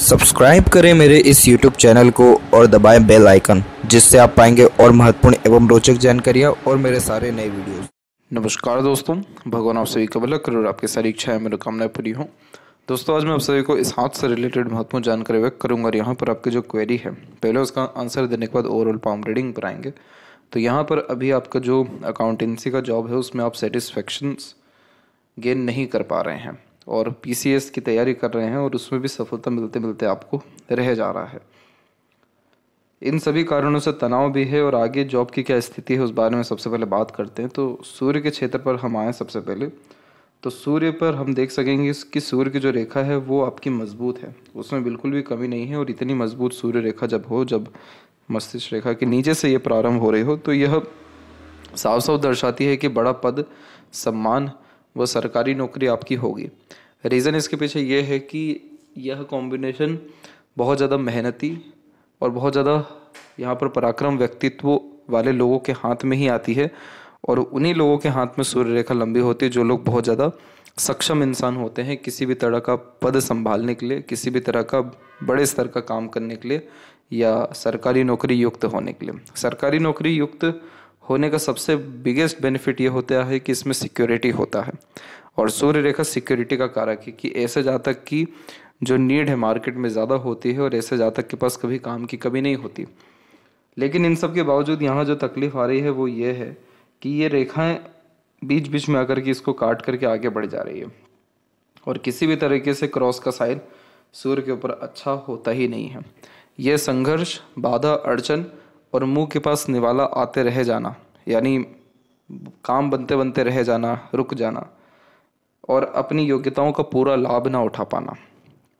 subscribe करें मेरे इस यूट्यूब चैनल को और दबाएं बेल आइकन जिससे आप पाएंगे और महत्वपूर्ण एवं रोचक जानकारियाँ और मेरे सारे नए वीडियोस नमस्कार दोस्तों भगवान आप सभी का भला करो आपकी सारी इच्छाएं मनोकामनाएं पूरी हों दोस्तों आज मैं आप सभी को इस हाथ से रिलेटेड महत्वपूर्ण जानकारी व्यक्त करूंगा और यहाँ पर आपकी जो क्वेरी है पहले उसका आंसर देने के बाद ओवरऑल पाम रीडिंग पर आएंगे तो यहाँ पर अभी आपका जो अकाउंटेंसी का जॉब है उसमें आप सेटिस्फेक्शन गेन नहीं कर पा रहे हैं और पी की तैयारी कर रहे हैं और उसमें भी सफलता मिलते मिलते आपको रह जा रहा है इन सभी कारणों से तनाव भी है और आगे जॉब की क्या स्थिति है उस बारे में सबसे पहले बात करते हैं तो सूर्य के क्षेत्र पर हम आए सबसे पहले तो सूर्य पर हम देख सकेंगे कि सूर्य की जो रेखा है वो आपकी मजबूत है उसमें बिल्कुल भी कमी नहीं है और इतनी मजबूत सूर्य रेखा जब हो जब मस्तिष्क रेखा के नीचे से ये प्रारंभ हो रही हो तो यह साफ साफ दर्शाती है कि बड़ा पद सम्मान वो सरकारी नौकरी आपकी होगी रीज़न इसके पीछे ये है कि यह कॉम्बिनेशन बहुत ज़्यादा मेहनती और बहुत ज़्यादा यहाँ पर पराक्रम व्यक्तित्व वाले लोगों के हाथ में ही आती है और उन्हीं लोगों के हाथ में सूर्य रेखा लंबी होती है जो लोग बहुत ज़्यादा सक्षम इंसान होते हैं किसी भी तरह का पद संभालने के लिए किसी भी तरह का बड़े स्तर का काम करने के लिए या सरकारी नौकरी युक्त होने के लिए सरकारी नौकरी युक्त होने का सबसे बिगेस्ट बेनिफिट ये होता है कि इसमें सिक्योरिटी होता है और सूर्य रेखा सिक्योरिटी का कारक है कि ऐसे जातक की जो नीड है मार्केट में ज़्यादा होती है और ऐसे जातक के पास कभी काम की कमी नहीं होती लेकिन इन सब के बावजूद यहाँ जो तकलीफ आ रही है वो ये है कि ये रेखाएं बीच बीच में आकर के इसको काट करके आगे बढ़ जा रही है और किसी भी तरीके से क्रॉस का साइन सूर्य के ऊपर अच्छा होता ही नहीं है ये संघर्ष बाधा अड़चन और मुंह के पास निवाला आते रह जाना यानी काम बनते बनते रह जाना रुक जाना और अपनी योग्यताओं का पूरा लाभ ना उठा पाना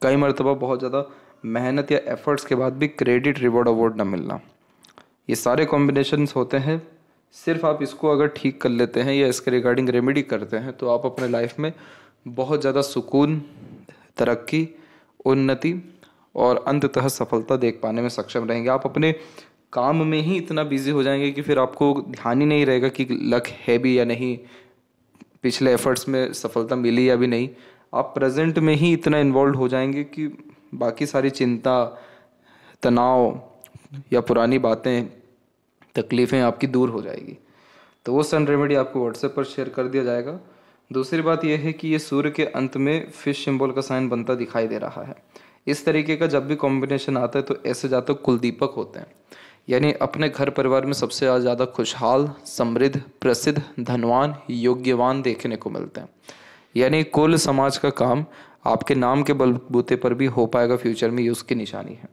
कई मरतबा बहुत ज़्यादा मेहनत या एफ़र्ट्स के बाद भी क्रेडिट रिवॉर्ड अवार्ड ना मिलना ये सारे कॉम्बिनेशंस होते हैं सिर्फ आप इसको अगर ठीक कर लेते हैं या इसके रिगार्डिंग रेमेडी करते हैं तो आप अपने लाइफ में बहुत ज़्यादा सुकून तरक्की उन्नति और अंततः सफलता देख पाने में सक्षम रहेंगे आप अपने काम में ही इतना बिजी हो जाएंगे कि फिर आपको ध्यान ही नहीं रहेगा कि लक है भी या नहीं पिछले एफर्ट्स में सफलता मिली या भी नहीं आप प्रेजेंट में ही इतना इन्वॉल्व हो जाएंगे कि बाकी सारी चिंता तनाव या पुरानी बातें तकलीफ़ें आपकी दूर हो जाएगी तो वो सन रेमेडी आपको व्हाट्सएप पर शेयर कर दिया जाएगा दूसरी बात यह है कि ये सूर्य के अंत में फिश सिंबल का साइन बनता दिखाई दे रहा है इस तरीके का जब भी कॉम्बिनेशन आता है तो ऐसे जातक कुलदीपक होते हैं यानी अपने घर परिवार में सबसे ज़्यादा खुशहाल समृद्ध प्रसिद्ध धनवान योग्यवान देखने को मिलते हैं यानी कुल समाज का काम आपके नाम के बलबूते पर भी हो पाएगा फ्यूचर में ये उसकी निशानी है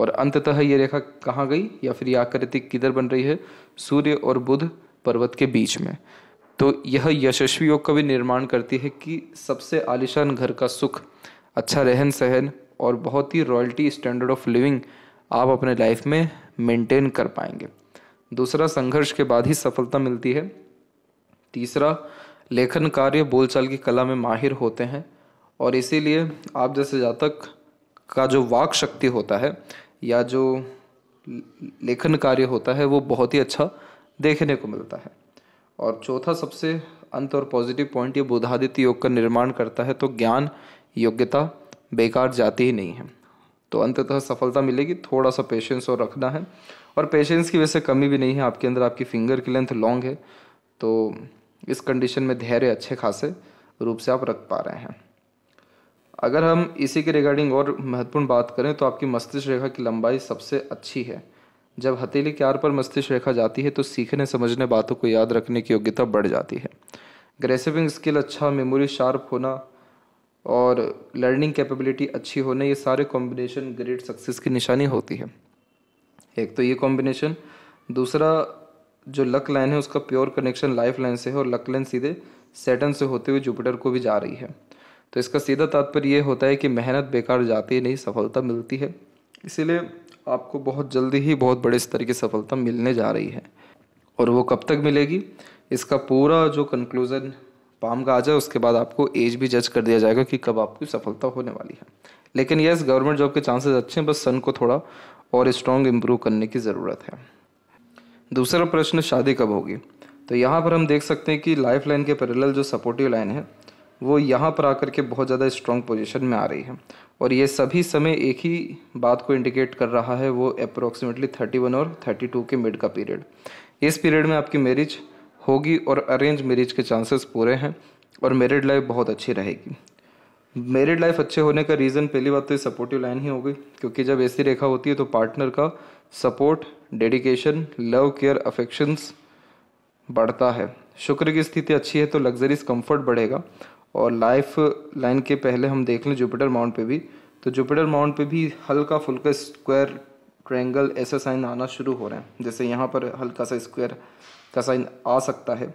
और अंततः ये रेखा कहाँ गई या फिर ये आकृति किधर बन रही है सूर्य और बुध पर्वत के बीच में तो यह यशस्वी योग का भी निर्माण करती है कि सबसे आलिशान घर का सुख अच्छा रहन सहन और बहुत ही रॉयल्टी स्टैंडर्ड ऑफ लिविंग आप अपने लाइफ में मेंटेन कर पाएंगे दूसरा संघर्ष के बाद ही सफलता मिलती है तीसरा लेखन कार्य बोलचाल की कला में माहिर होते हैं और इसीलिए आप जैसे जातक का जो वाक शक्ति होता है या जो लेखन कार्य होता है वो बहुत ही अच्छा देखने को मिलता है और चौथा सबसे अंत और पॉजिटिव पॉइंट ये बुधादित्य योग का निर्माण करता है तो ज्ञान योग्यता बेकार जाती ही नहीं है तो अंततः सफलता मिलेगी थोड़ा सा पेशेंस और रखना है और पेशेंस की वैसे कमी भी नहीं है आपके अंदर आपकी फिंगर की लेंथ लॉन्ग है तो इस कंडीशन में धैर्य अच्छे खासे रूप से आप रख पा रहे हैं अगर हम इसी के रिगार्डिंग और महत्वपूर्ण बात करें तो आपकी मस्तिष्क रेखा की लंबाई सबसे अच्छी है जब हथेली के आर पर मस्तिष्क रेखा जाती है तो सीखने समझने बातों को याद रखने की योग्यता बढ़ जाती है ग्रेसिविंग स्किल अच्छा मेमोरी शार्प होना और लर्निंग कैपेबिलिटी अच्छी होना ये सारे कॉम्बिनेशन ग्रेट सक्सेस की निशानी होती है एक तो ये कॉम्बिनेशन दूसरा जो लक लाइन है उसका प्योर कनेक्शन लाइफ लाइन से है और लक लाइन सीधे सेटन से होते हुए जुपिटर को भी जा रही है तो इसका सीधा तात्पर्य ये होता है कि मेहनत बेकार जाती नहीं सफलता मिलती है इसीलिए आपको बहुत जल्दी ही बहुत बड़े स्तर की सफलता मिलने जा रही है और वो कब तक मिलेगी इसका पूरा जो कंक्लूज़न पाम का आ जाए उसके बाद आपको एज भी जज कर दिया जाएगा कि कब आपकी सफलता होने वाली है लेकिन यस गवर्नमेंट जॉब के चांसेस अच्छे हैं बस सन को थोड़ा और स्ट्रॉन्ग इम्प्रूव करने की ज़रूरत है दूसरा प्रश्न शादी कब होगी तो यहाँ पर हम देख सकते हैं कि लाइफ लाइन के पैरेलल जो सपोर्टिव लाइन है वो यहाँ पर आकर के बहुत ज़्यादा स्ट्रॉन्ग पोजिशन में आ रही है और ये सभी समय एक ही बात को इंडिकेट कर रहा है वो अप्रोक्सीमेटली थर्टी और थर्टी के मिड का पीरियड इस पीरियड में आपकी मैरिज होगी और अरेंज मैरिज के चांसेस पूरे हैं और मेरिड लाइफ बहुत अच्छी रहेगी मेरिड लाइफ अच्छे होने का रीज़न पहली बात तो सपोर्टिव लाइन ही होगी क्योंकि जब ऐसी रेखा होती है तो पार्टनर का support dedication love care affections बढ़ता है शुक्र की स्थिति अच्छी है तो लग्जरीज कंफर्ट बढ़ेगा और लाइफ लाइन के पहले हम देख लें जुपिटर माउंट पे भी तो जुपिटर माउंट पे भी हल्का फुल्का स्क्वायर ट्रायंगल ऐसा साइन आना शुरू हो रहे हैं जैसे यहाँ पर हल्का सा स्क्वायर का साइन आ सकता है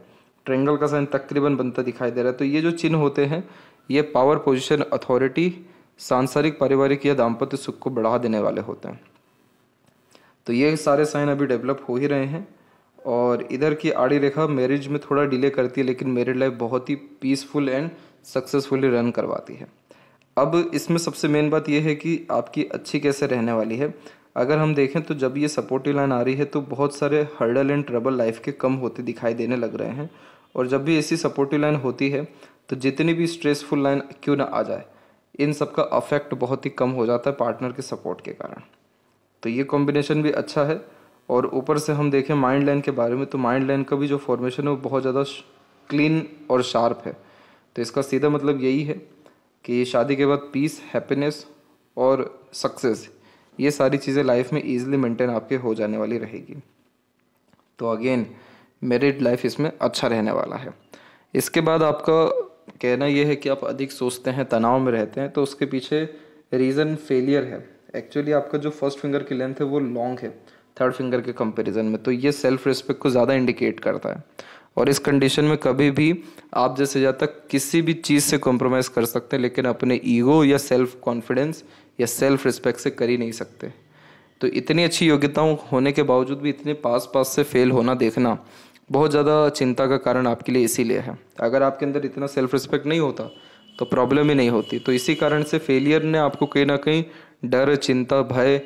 ट्रेंगल का साइन तकरीबन बनता दिखाई दे रहा है तो ये जो चिन्ह होते हैं ये पावर पोजिशन अथॉरिटी सांसारिक पारिवारिक या दाम्पत्य सुख को बढ़ा देने वाले होते हैं तो ये सारे साइन अभी डेवलप हो ही रहे हैं और इधर की आड़ी रेखा मैरिज में थोड़ा डिले करती है लेकिन मेरिड लाइफ बहुत ही पीसफुल एंड सक्सेसफुली रन करवाती है अब इसमें सबसे मेन बात यह है कि आपकी अच्छी कैसे रहने वाली है अगर हम देखें तो जब ये सपोर्टिव लाइन आ रही है तो बहुत सारे हर्डल एंड ट्रबल लाइफ के कम होते दिखाई देने लग रहे हैं और जब भी ऐसी सपोर्टिव लाइन होती है तो जितनी भी स्ट्रेसफुल लाइन क्यों ना आ जाए इन सब का अफेक्ट बहुत ही कम हो जाता है पार्टनर के सपोर्ट के कारण तो ये कॉम्बिनेशन भी अच्छा है और ऊपर से हम देखें माइंड लाइन के बारे में तो माइंड लाइन का भी जो फॉर्मेशन है वो बहुत ज़्यादा क्लीन और शार्प है तो इसका सीधा मतलब यही है कि शादी के बाद पीस हैप्पीनेस और सक्सेस ये सारी चीज़ें लाइफ में ईजिली मेंटेन आपके हो जाने वाली रहेगी तो अगेन मेरिड लाइफ इसमें अच्छा रहने वाला है इसके बाद आपका कहना यह है कि आप अधिक सोचते हैं तनाव में रहते हैं तो उसके पीछे रीज़न फेलियर है एक्चुअली आपका जो फर्स्ट फिंगर की लेंथ है वो लॉन्ग है थर्ड फिंगर के कंपैरिजन में तो ये सेल्फ रिस्पेक्ट को ज़्यादा इंडिकेट करता है और इस कंडीशन में कभी भी आप जैसे जाता तक किसी भी चीज़ से कॉम्प्रोमाइज़ कर सकते हैं लेकिन अपने ईगो या सेल्फ कॉन्फिडेंस या सेल्फ रिस्पेक्ट से कर ही नहीं सकते तो इतनी अच्छी योग्यताओं होने के बावजूद भी इतने पास पास से फेल होना देखना बहुत ज़्यादा चिंता का कारण आपके लिए इसीलिए है अगर आपके अंदर इतना सेल्फ रिस्पेक्ट नहीं होता तो प्रॉब्लम ही नहीं होती तो इसी कारण से फेलियर ने आपको कहीं ना कहीं डर चिंता भय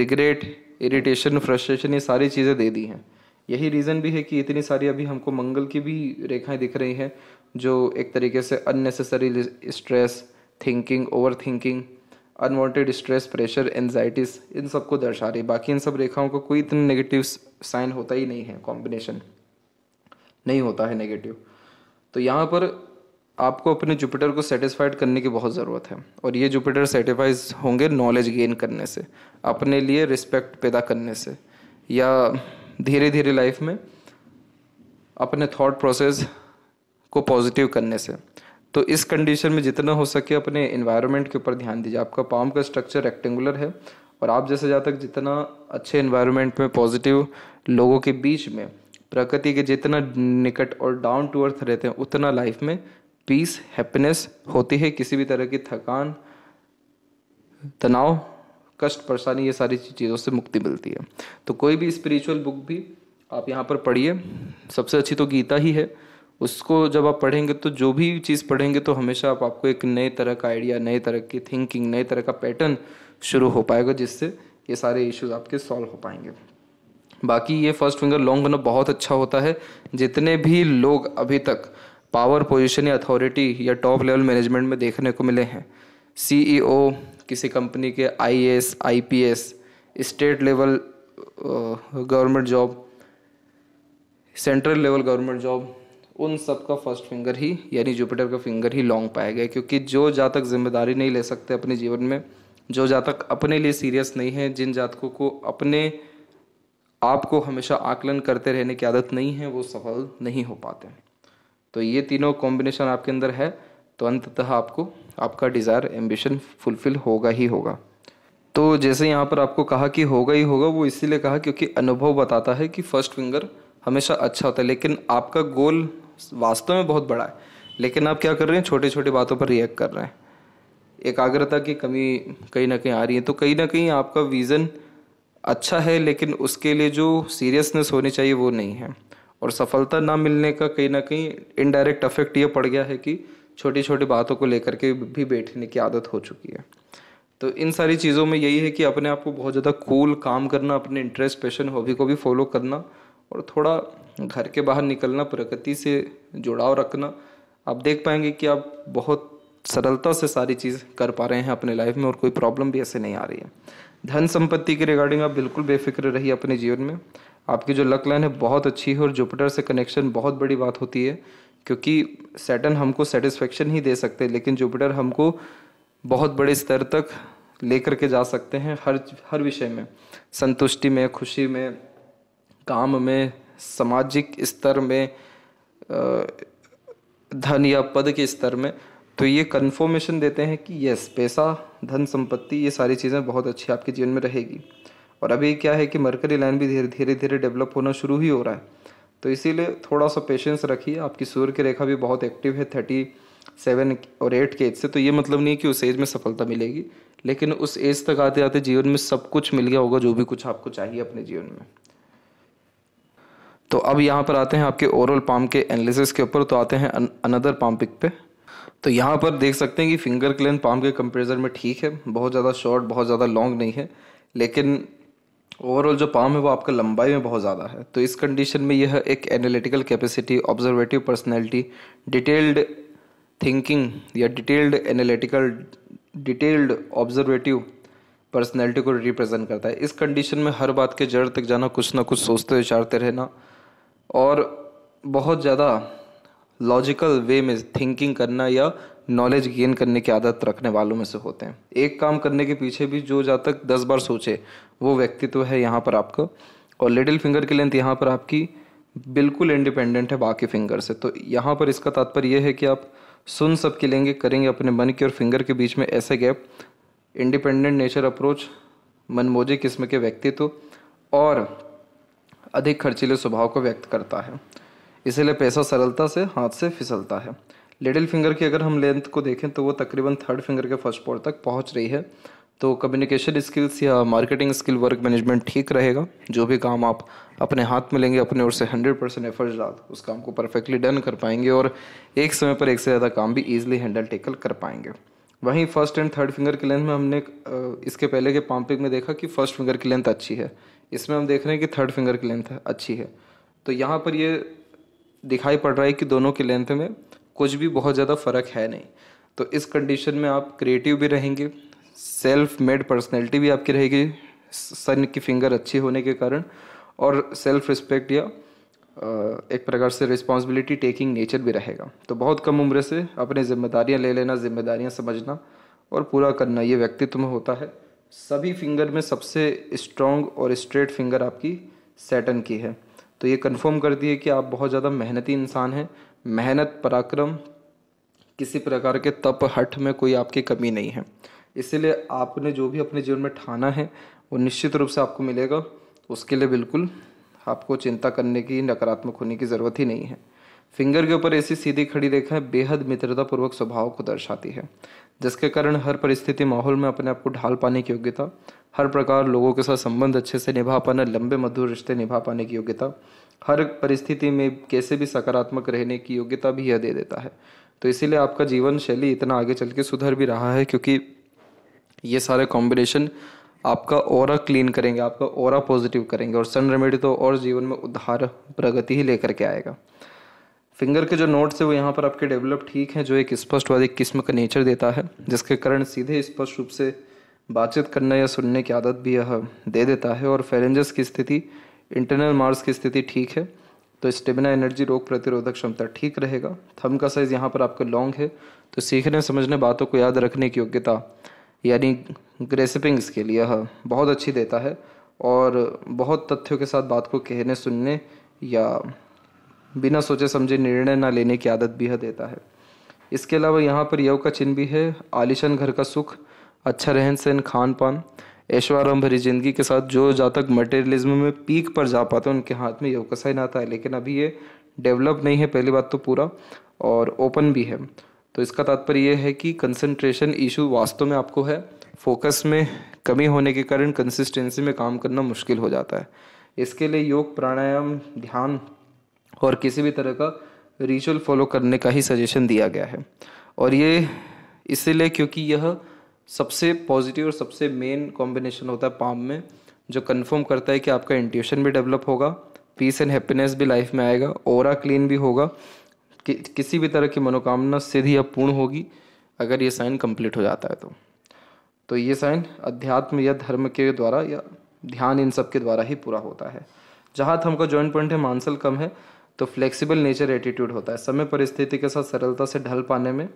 रिग्रेट इरिटेशन फ्रस्ट्रेशन ये सारी चीज़ें दे दी हैं यही रीज़न भी है कि इतनी सारी अभी हमको मंगल की भी रेखाएं दिख रही हैं जो एक तरीके से unnecessary stress thinking over thinking unwanted stress pressure anxieties इन सबको दर्शा रही है बाकी इन सब रेखाओं का को कोई इतना नेगेटिव साइन होता ही नहीं है कॉम्बिनेशन नहीं होता है नेगेटिव तो यहाँ पर आपको अपने जुपिटर को सेटिस्फाइड करने की बहुत ज़रूरत है और ये जुपिटर सेटिफाइज होंगे नॉलेज गेन करने से अपने लिए रिस्पेक्ट पैदा करने से या धीरे धीरे लाइफ में अपने थॉट प्रोसेस को पॉजिटिव करने से तो इस कंडीशन में जितना हो सके अपने इन्वायरमेंट के ऊपर ध्यान दीजिए आपका पाम का स्ट्रक्चर रेक्टेंगुलर है और आप जैसे जहाँ तक जितना अच्छे इन्वायरमेंट में पॉजिटिव लोगों के बीच में प्रकृति के जितना निकट और डाउन टू अर्थ रहते हैं उतना लाइफ में पीस हैप्पीनेस होती है किसी भी तरह की थकान तनाव कष्ट परेशानी ये सारी चीज़ों से मुक्ति मिलती है तो कोई भी स्पिरिचुअल बुक भी आप यहाँ पर पढ़िए सबसे अच्छी तो गीता ही है उसको जब आप पढ़ेंगे तो जो भी चीज़ पढ़ेंगे तो हमेशा आप आपको एक नए तरह का आइडिया नए तरह की थिंकिंग नए तरह का पैटर्न शुरू हो पाएगा जिससे ये सारे इश्यूज आपके सॉल्व हो पाएंगे बाकी ये फर्स्ट फिंगर लॉन्ग होना बहुत अच्छा होता है जितने भी लोग अभी तक पावर पोजिशन या अथॉरिटी या टॉप लेवल मैनेजमेंट में देखने को मिले हैं सी किसी कंपनी के IAS IPS state level government job central level government job उन सब का फर्स्ट फिंगर ही यानी जुपिटर का फिंगर ही लॉन्ग पाया गया क्योंकि जो जातक तक जिम्मेदारी नहीं ले सकते अपने जीवन में जो जातक तक अपने लिए सीरियस नहीं है जिन जातकों को अपने आप को हमेशा आकलन करते रहने की आदत नहीं है वो सफल नहीं हो पाते हैं तो ये तीनों कॉम्बिनेशन आपके अंदर है तो अंततः आपको आपका डिज़ायर एम्बिशन फुलफ़िल होगा ही होगा तो जैसे यहाँ पर आपको कहा कि होगा ही होगा वो इसीलिए कहा क्योंकि अनुभव बताता है कि फर्स्ट फिंगर हमेशा अच्छा होता है लेकिन आपका गोल वास्तव में बहुत बड़ा है लेकिन आप क्या कर रहे हैं छोटे छोटे बातों पर रिएक्ट कर रहे हैं एकाग्रता की कमी कहीं ना कहीं आ रही है तो कहीं ना कहीं आपका विज़न अच्छा है लेकिन उसके लिए जो सीरियसनेस होनी चाहिए वो नहीं है और सफलता ना मिलने का कहीं ना कहीं इनडायरेक्ट अफेक्ट ये पड़ गया है कि छोटी छोटी बातों को लेकर के भी बैठने की आदत हो चुकी है तो इन सारी चीज़ों में यही है कि अपने आप को बहुत ज़्यादा कूल काम करना अपने इंटरेस्ट पैशन हॉबी को भी फॉलो करना और थोड़ा घर के बाहर निकलना प्रकृति से जुड़ाव रखना आप देख पाएंगे कि आप बहुत सरलता से सारी चीज़ कर पा रहे हैं अपने लाइफ में और कोई प्रॉब्लम भी ऐसे नहीं आ रही है धन संपत्ति के रिगार्डिंग आप बिल्कुल बेफिक्र रहिए अपने जीवन में आपकी जो लक लाइन है बहुत अच्छी है और जुपिटर से कनेक्शन बहुत बड़ी बात होती है क्योंकि सैटन हमको सेटिस्फेक्शन ही दे सकते हैं लेकिन जुपिटर हमको बहुत बड़े स्तर तक लेकर के जा सकते हैं हर हर विषय में संतुष्टि में खुशी में काम में सामाजिक स्तर में धन या पद के स्तर में तो ये कन्फर्मेशन देते हैं कि यस पैसा धन संपत्ति ये सारी चीज़ें बहुत अच्छी आपके जीवन में रहेगी और अभी क्या है कि मरकरी लाइन भी धीरे धीरे धीरे डेवलप होना शुरू ही हो रहा है तो इसीलिए थोड़ा सा पेशेंस रखिए आपकी सूर्य की रेखा भी बहुत एक्टिव है थर्टी सेवन और एट के एज से तो ये मतलब नहीं है कि उस एज में सफलता मिलेगी लेकिन उस एज तक आते आते जीवन में सब कुछ मिल गया होगा जो भी कुछ आपको चाहिए अपने जीवन में तो अब यहाँ पर आते हैं आपके ओरल पाम के एनालिसिस के ऊपर तो आते हैं अन, अनदर पाम पिक पे तो यहाँ पर देख सकते हैं कि फिंगर क्लेन पाम के कंपेरिजन में ठीक है बहुत ज़्यादा शॉर्ट बहुत ज़्यादा लॉन्ग नहीं है लेकिन ओवरऑल जो पाम है वो आपका लंबाई में बहुत ज़्यादा है तो इस कंडीशन में यह एक analytical capacity observative personality detailed thinking या detailed analytical detailed observative personality को रिप्रेजेंट करता है इस कंडीशन में हर बात के जड़ तक जाना कुछ ना कुछ सोचते विचारते रहना और बहुत ज़्यादा लॉजिकल वे में थिंकिंग करना या नॉलेज गेन करने की आदत रखने वालों में से होते हैं एक काम करने के पीछे भी जो जा तक दस बार सोचे वो व्यक्तित्व तो है यहाँ पर आपका और लिटिल फिंगर की लेंथ यहाँ पर आपकी बिल्कुल इंडिपेंडेंट है बाकी फिंगर से तो यहाँ पर इसका तात्पर्य यह है कि आप सुन सबके लेंगे करेंगे अपने मन के और फिंगर के बीच में ऐसे गैप इंडिपेंडेंट नेचर अप्रोच मनमोजे किस्म के व्यक्तित्व और अधिक खर्चीले स्वभाव को व्यक्त करता है इसीलिए पैसा सरलता से हाथ से फिसलता है लिटिल फिंगर की अगर हम लेंथ को देखें तो वो तकरीबन थर्ड फिंगर के फर्स्ट पॉइंट तक पहुंच रही है तो कम्युनिकेशन स्किल्स या मार्केटिंग स्किल वर्क मैनेजमेंट ठीक रहेगा जो भी काम आप अपने हाथ में लेंगे अपने ओर से हंड्रेड परसेंट एफर्ट डाल उस काम को परफेक्टली डन कर पाएंगे और एक समय पर एक से ज़्यादा काम भी ईजिली हैंडल टेकल कर पाएंगे वहीं फर्स्ट एंड थर्ड फिंगर की लेंथ में हमने इसके पहले के पम्पिंग में देखा कि फर्स्ट फिंगर की लेंथ अच्छी है इसमें हम देख रहे हैं कि थर्ड फिंगर की लेंथ अच्छी है तो यहाँ पर ये दिखाई पड़ रहा है कि दोनों की लेंथ में कुछ भी बहुत ज़्यादा फ़र्क है नहीं तो इस कंडीशन में आप क्रिएटिव भी रहेंगे सेल्फ मेड पर्सनैलिटी भी आपकी रहेगी सन की फिंगर अच्छी होने के कारण और सेल्फ रिस्पेक्ट या एक प्रकार से रिस्पॉन्सिबिलिटी टेकिंग नेचर भी रहेगा तो बहुत कम उम्र से अपनी जिम्मेदारियाँ ले लेना जिम्मेदारियाँ समझना और पूरा करना ये व्यक्तित्व में होता है सभी फिंगर में सबसे स्ट्रॉन्ग और स्ट्रेट फिंगर आपकी सैटन की है तो ये कंफर्म करती है कि आप बहुत ज़्यादा मेहनती इंसान हैं मेहनत पराक्रम किसी प्रकार के तप हठ में कोई आपकी कमी नहीं है इसीलिए आपने जो भी अपने जीवन में ठाना है वो निश्चित रूप से आपको मिलेगा उसके लिए बिल्कुल आपको चिंता करने की नकारात्मक होने की ज़रूरत ही नहीं है फिंगर के ऊपर ऐसी सीधी खड़ी रेखा बेहद मित्रतापूर्वक स्वभाव को दर्शाती है जिसके कारण हर परिस्थिति माहौल में अपने आप को ढाल पाने की योग्यता हर प्रकार लोगों के साथ संबंध अच्छे से निभा पाना लंबे मधुर रिश्ते निभा पाने की योग्यता हर परिस्थिति में कैसे भी सकारात्मक रहने की योग्यता भी यह दे देता है तो इसीलिए आपका जीवन शैली इतना आगे चल के सुधर भी रहा है क्योंकि ये सारे कॉम्बिनेशन आपका और क्लीन करेंगे आपका और पॉजिटिव करेंगे और सन रेमेडी तो और जीवन में उद्धार प्रगति ही लेकर के आएगा फिंगर के जो नोट्स है वो यहाँ पर आपके डेवलप ठीक हैं जो एक स्पष्टवादी किस्म का नेचर देता है जिसके कारण सीधे स्पष्ट रूप से बातचीत करने या सुनने की आदत भी यह दे देता है और फेरेंजस की स्थिति इंटरनल मार्स की स्थिति ठीक है तो स्टेमिना एनर्जी रोग प्रतिरोधक क्षमता ठीक रहेगा थम का साइज़ यहाँ पर आपका लॉन्ग है तो सीखने समझने बातों को याद रखने की योग्यता यानी ग्रेसिपिंग लिए यह बहुत अच्छी देता है और बहुत तथ्यों के साथ बात को कहने सुनने या बिना सोचे समझे निर्णय ना लेने की आदत भी है देता है इसके अलावा यहाँ पर यव का चिन्ह भी है आलिशान घर का सुख अच्छा रहन सहन खान पान ऐश्वर्य भरी जिंदगी के साथ जो जा तक मटेरियलिज्म में पीक पर जा पाते हैं उनके हाथ में का साइन आता है लेकिन अभी ये डेवलप नहीं है पहली बात तो पूरा और ओपन भी है तो इसका तात्पर्य यह है कि कंसंट्रेशन इशू वास्तव में आपको है फोकस में कमी होने के कारण कंसिस्टेंसी में काम करना मुश्किल हो जाता है इसके लिए योग प्राणायाम ध्यान और किसी भी तरह का रिचुअल फॉलो करने का ही सजेशन दिया गया है और ये इसीलिए क्योंकि यह सबसे पॉजिटिव और सबसे मेन कॉम्बिनेशन होता है पाम में जो कंफर्म करता है कि आपका इंट्यूशन भी डेवलप होगा पीस एंड हैप्पीनेस भी लाइफ में आएगा और क्लीन भी होगा कि, किसी भी तरह की मनोकामना सिद्ध या पूर्ण होगी अगर ये साइन कंप्लीट हो जाता है तो तो ये साइन अध्यात्म या धर्म के द्वारा या ध्यान इन सब के द्वारा ही पूरा होता है जहाँ थम का जॉइंट पॉइंट है मानसल कम है तो फ्लेक्सिबल नेचर एटीट्यूड होता है समय परिस्थिति के साथ सरलता से ढल पाने में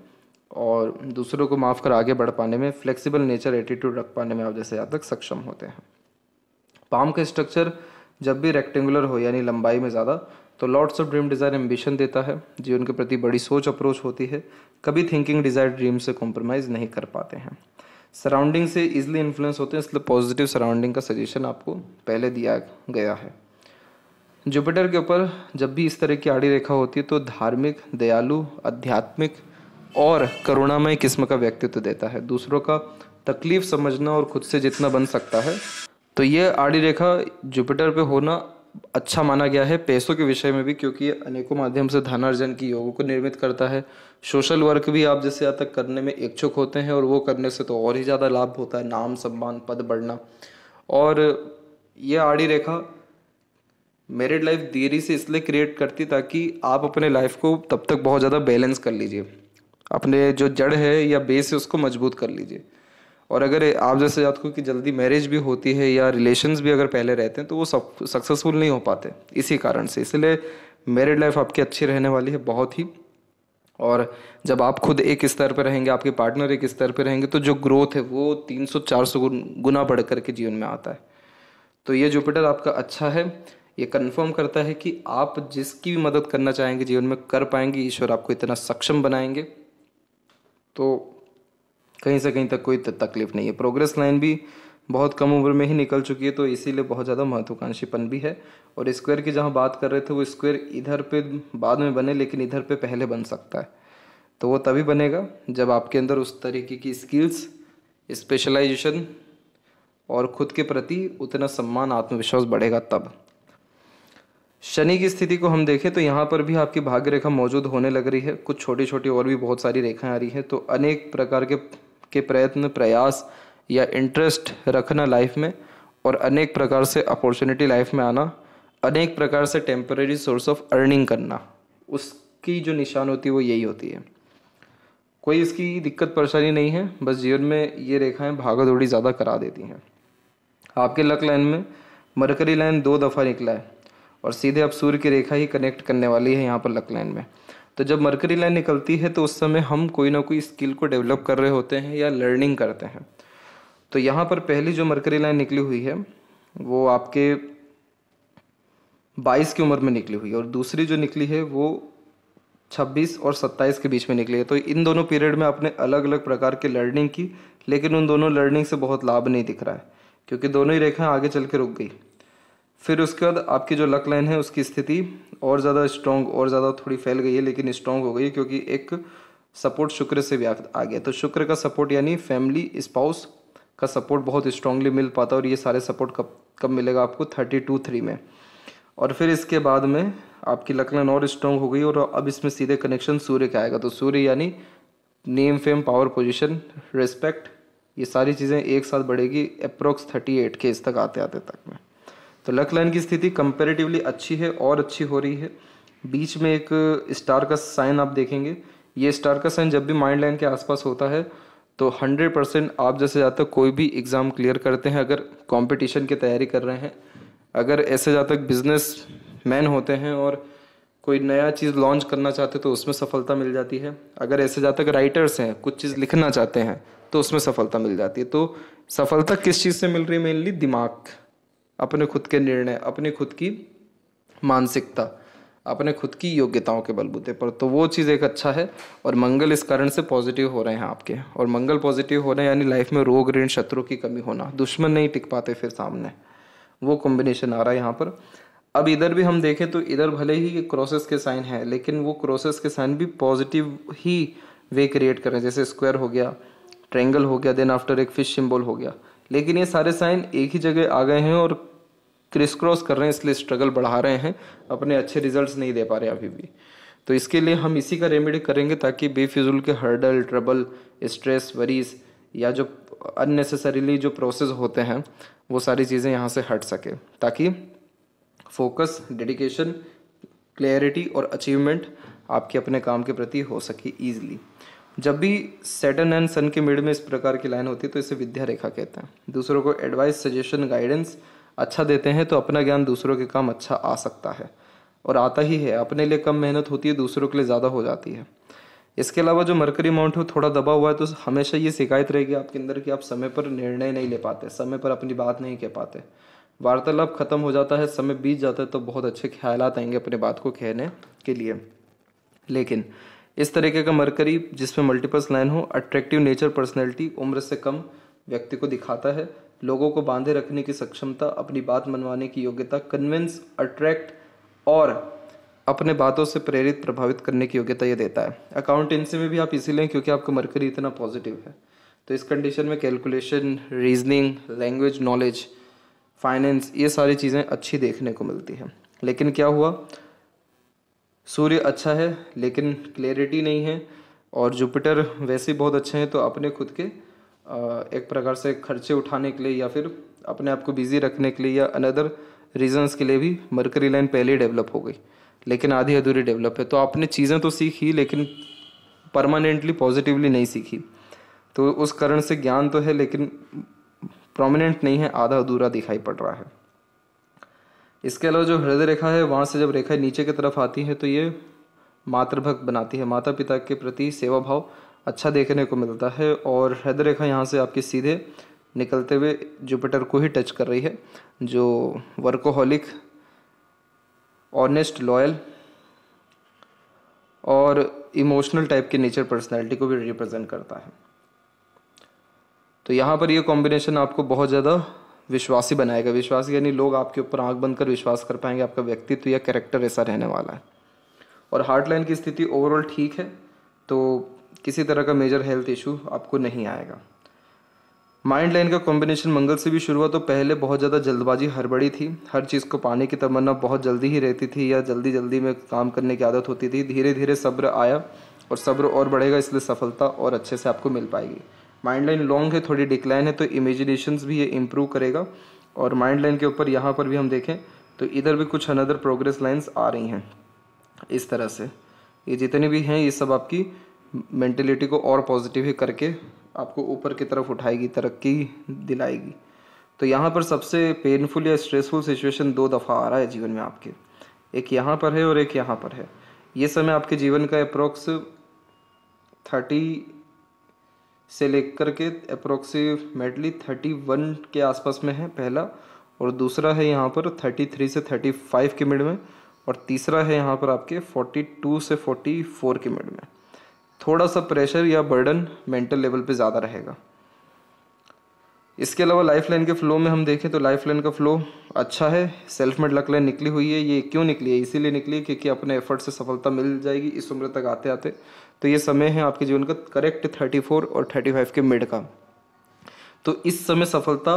और दूसरों को माफ़ कर आगे बढ़ पाने में फ्लेक्सिबल नेचर एटीट्यूड रख पाने में आप जैसे यहाँ तक सक्षम होते हैं पाम का स्ट्रक्चर जब भी रेक्टेंगुलर हो यानी लंबाई में ज़्यादा तो lords of dream desire ambition देता है जीवन के प्रति बड़ी सोच अप्रोच होती है कभी थिंकिंग डिज़ायर ड्रीम से कॉम्प्रोमाइज़ नहीं कर पाते हैं सराउंडिंग से ईजिली इन्फ्लुएंस होते हैं इसलिए पॉजिटिव सराउंडिंग का सजेशन आपको पहले दिया गया है जुपिटर के ऊपर जब भी इस तरह की आड़ी रेखा होती है तो धार्मिक दयालु आध्यात्मिक और करुणामय किस्म का व्यक्तित्व देता है दूसरों का तकलीफ समझना और खुद से जितना बन सकता है तो यह आड़ी रेखा जुपिटर पे होना अच्छा माना गया है पैसों के विषय में भी क्योंकि ये अनेकों माध्यम से धनार्जन की योगों को निर्मित करता है सोशल वर्क भी आप जैसे यहाँ तक करने में इच्छुक होते हैं और वो करने से तो और ही ज़्यादा लाभ होता है नाम सम्मान पद बढ़ना और ये आड़ी रेखा मेरिड लाइफ देरी से इसलिए क्रिएट करती ताकि आप अपने लाइफ को तब तक बहुत ज़्यादा बैलेंस कर लीजिए अपने जो जड़ है या बेस है उसको मजबूत कर लीजिए और अगर आप जैसे आपको कि जल्दी मैरिज भी होती है या रिलेशन भी अगर पहले रहते हैं तो वो सब सक्सेसफुल नहीं हो पाते इसी कारण से इसलिए मेरिड लाइफ आपकी अच्छी रहने वाली है बहुत ही और जब आप खुद एक स्तर पर रहेंगे आपके पार्टनर एक स्तर पर रहेंगे तो जो ग्रोथ है वो 300-400 गुना बढ़ करके जीवन में आता है तो ये जुपिटर आपका अच्छा है ये कंफर्म करता है कि आप जिसकी भी मदद करना चाहेंगे जीवन में कर पाएंगे ईश्वर आपको इतना सक्षम बनाएंगे तो कहीं से कहीं तक कोई तकलीफ नहीं है प्रोग्रेस लाइन भी बहुत कम उम्र में ही निकल चुकी है तो इसीलिए बहुत ज़्यादा महत्वाकांक्षीपन भी है और स्क्वायर की जहाँ बात कर रहे थे वो स्क्वायर इधर पे बाद में बने लेकिन इधर पे पहले बन सकता है तो वो तभी बनेगा जब आपके अंदर उस तरीके की स्किल्स स्पेशलाइजेशन और ख़ुद के प्रति उतना सम्मान आत्मविश्वास बढ़ेगा तब शनि की स्थिति को हम देखें तो यहाँ पर भी आपकी भाग्य रेखा मौजूद होने लग रही है कुछ छोटी छोटी और भी बहुत सारी रेखाएं आ रही हैं तो अनेक प्रकार के के प्रयत्न प्रयास या इंटरेस्ट रखना लाइफ में और अनेक प्रकार से अपॉर्चुनिटी लाइफ में आना अनेक प्रकार से टेम्परेरी सोर्स ऑफ अर्निंग करना उसकी जो निशान होती है वो यही होती है कोई इसकी दिक्कत परेशानी नहीं है बस जीवन में ये रेखाएं भागा दौड़ी ज़्यादा करा देती हैं आपके लक लाइन में मरकरी लाइन दो दफ़ा निकला है और सीधे अब सूर्य की रेखा ही कनेक्ट करने वाली है यहाँ पर लक लाइन में तो जब मरकरी लाइन निकलती है तो उस समय हम कोई ना कोई स्किल को डेवलप कर रहे होते हैं या लर्निंग करते हैं तो यहाँ पर पहली जो मरकरी लाइन निकली हुई है वो आपके बाईस की उम्र में निकली हुई है और दूसरी जो निकली है वो छब्बीस और सत्ताईस के बीच में निकली है तो इन दोनों पीरियड में आपने अलग अलग प्रकार के लर्निंग की लेकिन उन दोनों लर्निंग से बहुत लाभ नहीं दिख रहा है क्योंकि दोनों ही रेखाएं आगे चल के रुक गई फिर उसके बाद आपकी जो लक लाइन है उसकी स्थिति और ज़्यादा स्ट्रॉन्ग और ज़्यादा थोड़ी फैल गई है लेकिन स्ट्रॉन्ग हो गई है क्योंकि एक सपोर्ट शुक्र से भी आ गया तो शुक्र का सपोर्ट यानी फैमिली स्पाउस का सपोर्ट बहुत स्ट्रांगली मिल पाता है और ये सारे सपोर्ट कब कब मिलेगा आपको थर्टी टू थ्री में और फिर इसके बाद में आपकी लकलन और स्ट्रांग हो गई और अब इसमें सीधे कनेक्शन सूर्य का आएगा तो सूर्य यानी name fame power position respect ये सारी चीज़ें एक साथ बढ़ेगी अप्रोक्स थर्टी एट के इस तक आते आते तक में तो लक लाइन की स्थिति कंपेरेटिवली अच्छी है और अच्छी हो रही है बीच में एक स्टार का साइन आप देखेंगे ये स्टार का साइन जब भी माइंड लाइन के आसपास होता है तो 100 परसेंट आप जैसे जातक कोई भी एग्ज़ाम क्लियर करते हैं अगर कंपटीशन की तैयारी कर रहे हैं अगर ऐसे जातक बिजनेस मैन होते हैं और कोई नया चीज़ लॉन्च करना चाहते तो उसमें सफलता मिल जाती है अगर ऐसे जातक राइटर्स हैं कुछ चीज़ लिखना चाहते हैं तो उसमें सफलता मिल जाती है तो सफलता किस चीज़ से मिल रही है मेनली दिमाग अपने खुद के निर्णय अपने खुद की मानसिकता अपने खुद की योग्यताओं के बलबूते पर तो वो चीज़ एक अच्छा है और मंगल इस कारण से पॉजिटिव हो रहे हैं आपके और मंगल पॉजिटिव हो रहे हैं यानी लाइफ में रोग ऋण शत्रु की कमी होना दुश्मन नहीं टिक पाते फिर सामने वो कॉम्बिनेशन आ रहा है यहाँ पर अब इधर भी हम देखें तो इधर भले ही क्रोसेस के साइन है लेकिन वो क्रोसेस के साइन भी पॉजिटिव ही वे क्रिएट कर रहे हैं जैसे स्क्वायर हो गया ट्रेंगल हो गया देन आफ्टर एक फिश सिंबल हो गया लेकिन ये सारे साइन एक ही जगह आ गए हैं और क्रिस क्रॉस कर रहे हैं इसलिए स्ट्रगल बढ़ा रहे हैं अपने अच्छे रिजल्ट्स नहीं दे पा रहे अभी भी तो इसके लिए हम इसी का रेमेडी करेंगे ताकि बेफिजुल के हर्डल ट्रबल स्ट्रेस वरीज या जो अननेसेसरीली जो प्रोसेस होते हैं वो सारी चीज़ें यहाँ से हट सके ताकि फोकस डेडिकेशन क्लैरिटी और अचीवमेंट आपके अपने काम के प्रति हो सके ईजिली जब भी सेटन एंड सन के मिड में इस प्रकार की लाइन होती है तो इसे विद्या रेखा कहते हैं दूसरों को एडवाइस सजेशन गाइडेंस अच्छा देते हैं तो अपना ज्ञान दूसरों के काम अच्छा आ सकता है और आता ही है अपने लिए कम मेहनत होती है दूसरों के लिए ज़्यादा हो जाती है इसके अलावा जो मरकरी माउंट है थोड़ा दबा हुआ है तो हमेशा ये शिकायत रहेगी आपके अंदर कि आप समय पर निर्णय नहीं ले पाते समय पर अपनी बात नहीं कह पाते वार्तालाप खत्म हो जाता है समय बीत जाता है तो बहुत अच्छे ख्याल आएंगे अपने बात को कहने के लिए लेकिन इस तरीके का मरकरी जिसमें मल्टीपल्स लाइन हो अट्रैक्टिव नेचर पर्सनैलिटी उम्र से कम व्यक्ति को दिखाता है लोगों को बांधे रखने की सक्षमता अपनी बात मनवाने की योग्यता कन्विंस अट्रैक्ट और अपने बातों से प्रेरित प्रभावित करने की योग्यता ये देता है अकाउंटेंसी में भी आप इसीलिए क्योंकि आपका मरकरी इतना पॉजिटिव है तो इस कंडीशन में calculation reasoning language knowledge finance ये सारी चीज़ें अच्छी देखने को मिलती हैं लेकिन क्या हुआ सूर्य अच्छा है लेकिन क्लैरिटी नहीं है और जुपिटर वैसे बहुत अच्छे हैं तो अपने खुद के एक प्रकार से खर्चे उठाने के लिए या फिर अपने आप को बिज़ी रखने के लिए या अनदर रीजंस के लिए भी मरकरी लाइन पहले ही डेवलप हो गई लेकिन आधी अधूरी डेवलप है तो आपने चीज़ें तो सीखी लेकिन परमानेंटली पॉजिटिवली नहीं सीखी तो उस कारण से ज्ञान तो है लेकिन प्रोमिनेंट नहीं है आधा अधूरा दिखाई पड़ रहा है इसके अलावा जो हृदय रेखा है वहाँ से जब रेखा नीचे की तरफ आती है तो ये मातृभक्त बनाती है माता पिता के प्रति सेवा भाव अच्छा देखने को मिलता है और हृदय रेखा यहाँ से आपके सीधे निकलते हुए जुपिटर को ही टच कर रही है जो वर्कोहोलिक ऑनेस्ट लॉयल और इमोशनल टाइप के नेचर पर्सनैलिटी को भी रिप्रेजेंट करता है तो यहाँ पर यह कॉम्बिनेशन आपको बहुत ज़्यादा विश्वासी बनाएगा विश्वास यानी लोग आपके ऊपर आंख बंद कर विश्वास कर पाएंगे आपका व्यक्तित्व या कैरेक्टर ऐसा रहने वाला है और हार्ट लाइन की स्थिति ओवरऑल ठीक है तो किसी तरह का मेजर हेल्थ इशू आपको नहीं आएगा माइंड लाइन का कॉम्बिनेशन मंगल से भी शुरू हुआ तो पहले बहुत ज़्यादा जल्दबाजी हड़बड़ी थी हर चीज़ को पाने की तमन्ना बहुत जल्दी ही रहती थी या जल्दी जल्दी में काम करने की आदत होती थी धीरे धीरे सब्र आया और सब्र और बढ़ेगा इसलिए सफलता और अच्छे से आपको मिल पाएगी माइंड लाइन लॉन्ग है थोड़ी डिक्लाइन है तो इमेजिनेशन भी ये इम्प्रूव करेगा और माइंड लाइन के ऊपर यहाँ पर भी हम देखें तो इधर भी कुछ अनदर प्रोग्रेस लाइन्स आ रही हैं इस तरह से ये जितने भी हैं ये सब आपकी मेंटेलिटी को और पॉजिटिव ही करके आपको ऊपर की तरफ उठाएगी तरक्की दिलाएगी तो यहाँ पर सबसे पेनफुल या स्ट्रेसफुल सिचुएशन दो दफ़ा आ रहा है जीवन में आपके एक यहाँ पर है और एक यहाँ पर है ये समय आपके जीवन का अप्रोक्स थर्टी से लेकर के अप्रोक्सीमेटली थर्टी वन के आसपास में है पहला और दूसरा है यहाँ पर थर्टी थ्री से थर्टी फाइव के मिड में और तीसरा है यहाँ पर आपके फोर्टी टू से फोर्टी फोर के मिड में थोड़ा सा प्रेशर या बर्डन मेंटल लेवल पे ज़्यादा रहेगा इसके अलावा लाइफ लाइन के फ्लो में हम देखें तो लाइफ लाइन का फ्लो अच्छा है सेल्फ मेड लक लाइन निकली हुई है ये क्यों निकली है इसीलिए निकली है क्योंकि अपने एफर्ट से सफलता मिल जाएगी इस उम्र तक आते आते तो ये समय है आपके जीवन का करेक्ट थर्टी फोर और थर्टी फाइव के मिड का तो इस समय सफलता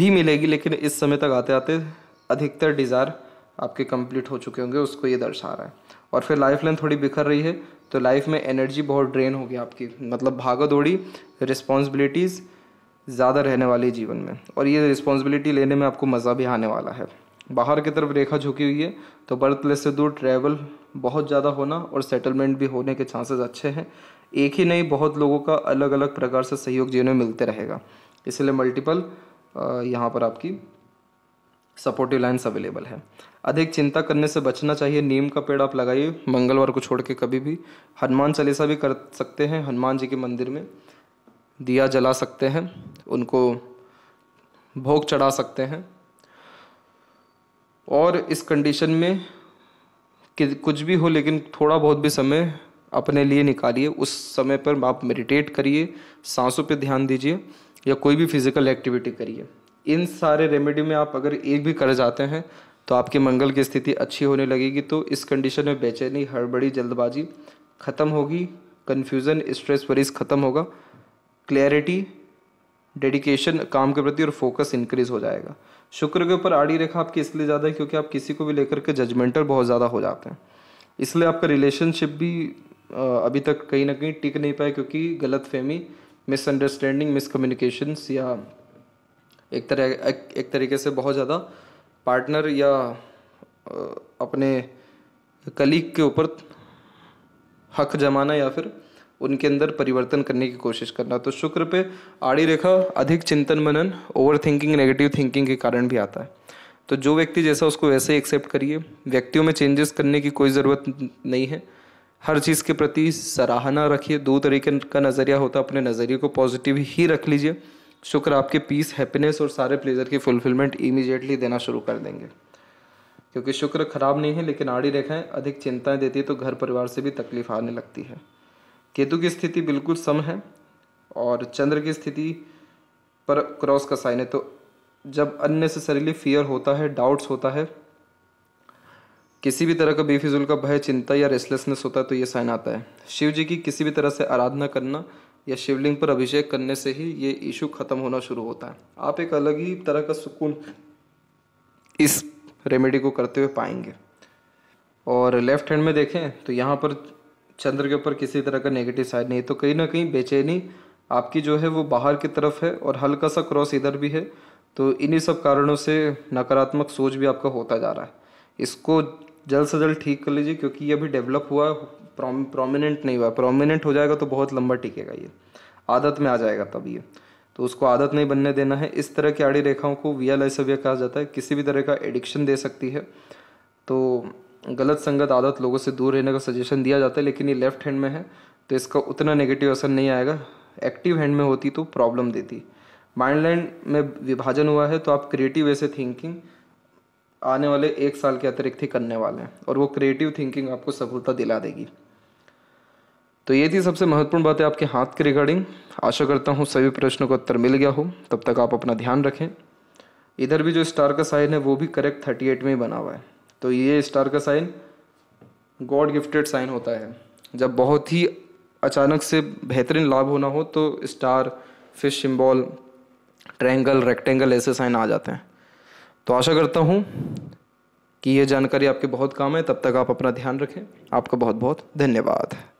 भी मिलेगी लेकिन इस समय तक आते आते अधिकतर डिज़ायर आपके कंप्लीट हो चुके होंगे उसको ये दर्शा रहा है और फिर लाइफ लाइन थोड़ी बिखर रही है तो लाइफ में एनर्जी बहुत ड्रेन होगी आपकी मतलब भागा दौड़ी रिस्पॉन्सिबिलिटीज़ ज़्यादा रहने वाली जीवन में और ये रिस्पॉन्सिबिलिटी लेने में आपको मज़ा भी आने वाला है बाहर की तरफ रेखा झुकी हुई है तो बर्थ प्लेस से दूर ट्रैवल बहुत ज़्यादा होना और सेटलमेंट भी होने के चांसेस अच्छे हैं एक ही नहीं बहुत लोगों का अलग अलग प्रकार से सहयोग जीवन में मिलते रहेगा इसलिए मल्टीपल यहाँ पर आपकी सपोर्टिव लाइन्स अवेलेबल है अधिक चिंता करने से बचना चाहिए नीम का पेड़ आप लगाइए मंगलवार को छोड़ के कभी भी हनुमान चालीसा भी कर सकते हैं हनुमान जी के मंदिर में दिया जला सकते हैं उनको भोग चढ़ा सकते हैं और इस कंडीशन में कि कुछ भी हो लेकिन थोड़ा बहुत भी समय अपने लिए निकालिए उस समय पर आप मेडिटेट करिए सांसों पे ध्यान दीजिए या कोई भी फिज़िकल एक्टिविटी करिए इन सारे रेमेडी में आप अगर एक भी कर जाते हैं तो आपके मंगल की स्थिति अच्छी होने लगेगी तो इस कंडीशन में बेचैनी हड़बड़ी जल्दबाजी ख़त्म होगी कन्फ्यूज़न स्ट्रेस वरीज ख़त्म होगा क्लैरिटी डेडिकेशन काम के प्रति और फोकस इंक्रीज हो जाएगा शुक्र के ऊपर आड़ी रेखा आपकी इसलिए ज़्यादा है क्योंकि आप किसी को भी लेकर के जजमेंटल बहुत ज़्यादा हो जाते हैं इसलिए आपका रिलेशनशिप भी अभी तक कहीं ना कहीं टिक नहीं पाए क्योंकि गलत फहमी मिसअंडरस्टैंडिंग मिसकम्युनिकेशंस या एक तरह एक, एक तरीके से बहुत ज़्यादा पार्टनर या अपने कलीग के ऊपर हक जमाना या फिर उनके अंदर परिवर्तन करने की कोशिश करना तो शुक्र पे आड़ी रेखा अधिक चिंतन मनन ओवर थिंकिंग नेगेटिव थिंकिंग के कारण भी आता है तो जो व्यक्ति जैसा उसको वैसे ही एक्सेप्ट करिए व्यक्तियों में चेंजेस करने की कोई ज़रूरत नहीं है हर चीज़ के प्रति सराहना रखिए दो तरीके का नज़रिया होता है अपने नज़रिए को पॉजिटिव ही रख लीजिए शुक्र आपके पीस हैप्पीनेस और सारे प्लेजर की फुलफिलमेंट इमीजिएटली देना शुरू कर देंगे क्योंकि शुक्र खराब नहीं है लेकिन आड़ी रेखाएं अधिक चिंताएं देती है तो घर परिवार से भी तकलीफ आने लगती है केतु की स्थिति बिल्कुल सम है और चंद्र की स्थिति पर क्रॉस का साइन है तो जब अननेसेसरीली फियर होता है डाउट्स होता है किसी भी तरह का बेफिजुल का भय चिंता या रेस्टलेसनेस होता है तो ये साइन आता है शिव जी की किसी भी तरह से आराधना करना या शिवलिंग पर अभिषेक करने से ही ये इशू ख़त्म होना शुरू होता है आप एक अलग ही तरह का सुकून इस रेमेडी को करते हुए पाएंगे और लेफ्ट हैंड में देखें तो यहाँ पर चंद्र के ऊपर किसी तरह का नेगेटिव साइड नहीं तो कहीं ना कहीं बेचैनी आपकी जो है वो बाहर की तरफ है और हल्का सा क्रॉस इधर भी है तो इन्हीं सब कारणों से नकारात्मक सोच भी आपका होता जा रहा है इसको जल्द से जल्द ठीक कर लीजिए क्योंकि ये अभी डेवलप हुआ प्रोमिनेंट नहीं हुआ प्रोमिनेंट हो जाएगा तो बहुत लंबा टिकेगा ये आदत में आ जाएगा तब ये तो उसको आदत नहीं बनने देना है इस तरह की आड़ी रेखाओं को वी एल कहा जाता है किसी भी तरह का एडिक्शन दे सकती है तो गलत संगत आदत लोगों से दूर रहने का सजेशन दिया जाता है लेकिन ये लेफ्ट हैंड में है तो इसका उतना नेगेटिव असर नहीं आएगा एक्टिव हैंड में होती तो प्रॉब्लम देती माइंड लैंड में विभाजन हुआ है तो आप क्रिएटिव ऐसे थिंकिंग आने वाले एक साल के अतिरिक्त ही करने वाले हैं और वो क्रिएटिव थिंकिंग आपको सफलता दिला देगी तो ये थी सबसे महत्वपूर्ण बातें आपके हाथ के रिगार्डिंग आशा करता हूँ सभी प्रश्नों का उत्तर मिल गया हो तब तक आप अपना ध्यान रखें इधर भी जो स्टार का साइन है वो भी करेक्ट थर्टी एट में ही बना हुआ है तो ये स्टार का साइन गॉड गिफ्टेड साइन होता है जब बहुत ही अचानक से बेहतरीन लाभ होना हो तो star fish symbol triangle rectangle ऐसे साइन आ जाते हैं तो आशा करता हूँ कि ये जानकारी आपके बहुत काम है तब तक आप अपना ध्यान रखें आपका बहुत बहुत धन्यवाद